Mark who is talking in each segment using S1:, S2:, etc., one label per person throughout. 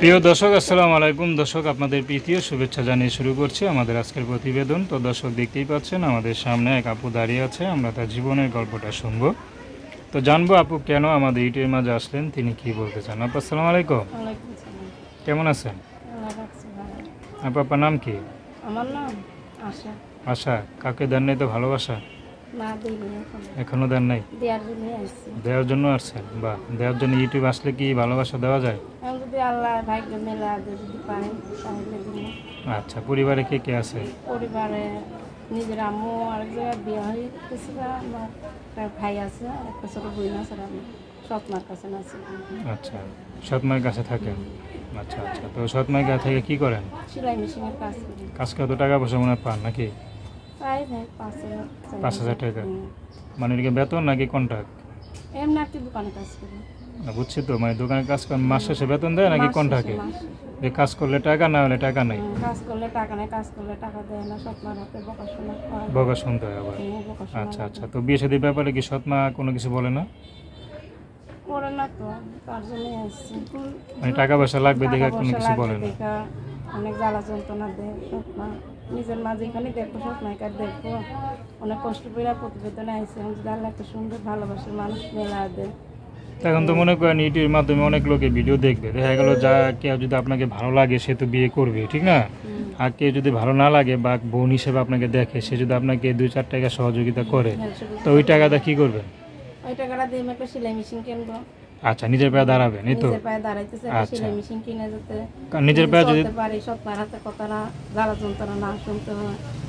S1: প্রিয় দর্শক আসসালামু আলাইকুম দর্শক আপনাদের প্রীতিও শুভেচ্ছা জানিয়ে শুরু করছি আমাদের আজকের প্রতিবেদন তো দর্শক দেখতেই পাচ্ছেন আমাদের সামনে এক আপু দাঁড়িয়ে আছে আমরা তার জীবনের গল্পটা শুনব তো জানবো আপু কেন আমাদের ইউটিউবের মাঝে আসলেন তিনি কি বলতে চান আপু আসসালামু আলাইকুম কেমন আছেন আপু আপনার নাম কি
S2: আমার নাম আশা
S1: আশা কাকে দেন নেই তো ভালোবাসা এখনো দেন নাই দেওয়ার জন্য আসছেন বা দেওয়ার জন্য ইউটিউব আসলে কি ভালোবাসা দেওয়া যায়
S2: হ্যাঁ, যদি আল্লাহ মেলা যদি তাহলে
S1: আচ্ছা পরিবারে কে কে আছে
S2: পরিবারে নিজের আম্মু আর জায়গায় বিয়ে হয়ে আমার ভাই আছে একটা বই আমি সৎমার কাছে আছি আচ্ছা
S1: সৎমার কাছে থাকেন
S2: আচ্ছা আচ্ছা তো সৎমার কাছে থেকে কী করেন সেলাই মেশিনের কাজ
S1: কাজ কত টাকা পয়সা মনে পান নাকি
S2: পাঁচ হাজার টাকা
S1: মানে বেতন নাকি কন্ট্রাক্ট
S2: এমনি একটি দোকানে কাজ করি
S1: বুঝছি তো মানে দোকানে কাজ করেন মাস শেষে বেতন দেয় নাকি কন্ট্রাক্টে যে কাজ করলে টাকা না হলে টাকা নাই
S2: কাজ করলে টাকা নাই কাজ করলে টাকা দেয় না সৎমার হাতে বকাশোনা বকা শুনতে হয় আবার আচ্ছা আচ্ছা
S1: তো বিয়ে শাদীর ব্যাপারে কি সৎমা কোনো কিছু বলে না
S2: করে না তো তার জন্য আসছি মানে টাকা পয়সা লাগবে দেখে কোনো কিছু বলে না অনেক জ্বালা যন্ত্রণা দেয় সৎমা নিজের মাঝে এখানে দেখবো সৎমাইকার দেখবো অনেক কষ্ট করে প্রতিবেদনে আইসে আমি আল্লাহ একটা সুন্দর ভালোবাসার মানুষ মেলা দেয়
S1: এখন তো মনে করেন ইউটিউবের মাধ্যমে অনেক লোকে ভিডিও দেখবে দেখা গেলো যা কেউ যদি আপনাকে ভালো লাগে সে তো বিয়ে করবে ঠিক না আর কেউ যদি ভালো না লাগে বা বোন হিসেবে আপনাকে দেখে সে যদি আপনাকে দুই চার টাকা সহযোগিতা করে হ্যাঁ, তো ওই টাকাটা কি করবে আচ্ছা নিজের পায়ে দাঁড়াবেন এই তো নিজের পায়ে আচ্ছা। যদি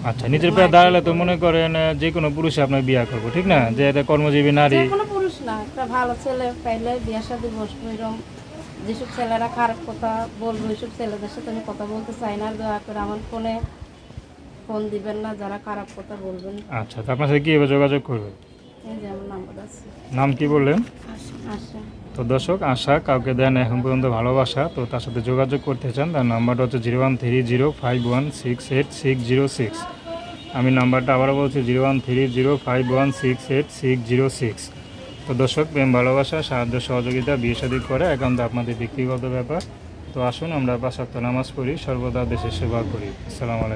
S1: আচ্ছা নিজের পায়ে দাঁড়ালে তো মনে করেন যে কোনো পুরুষে আপনার বিয়ে করবো ঠিক না যে এটা কর্মজীবী নারী
S2: না একটা ভালো ছেলে পাইলে বিয়ের সাথে বসবো এরকম যেসব ছেলেরা খারাপ কথা বলবো এইসব ছেলেদের সাথে আমি কথা বলতে চাই না আর দয়া করে আমার ফোনে ফোন দিবেন না যারা খারাপ কথা বলবেন
S1: আচ্ছা তো আপনার সাথে যোগাযোগ করবেন নাম কি বললেন তো দর্শক আশা কাউকে দেন এখন পর্যন্ত ভালোবাসা তো তার সাথে যোগাযোগ করতে চান তার নাম্বারটা হচ্ছে zero one three zero five one six eight six zero six আমি নাম্বারটা আবারও বলছি zero one three zero five one six eight six zero six তো দর্শক প্রেম ভালোবাসা সাহায্য সহযোগিতা বিয়ে সাদী করে একান্ত আপনাদের ব্যক্তিগত ব্যাপার তো আসুন আমরা পাঁচ নামাজ পড়ি সর্বদা দেশের সেবা করি আসসালামু আলাইকুম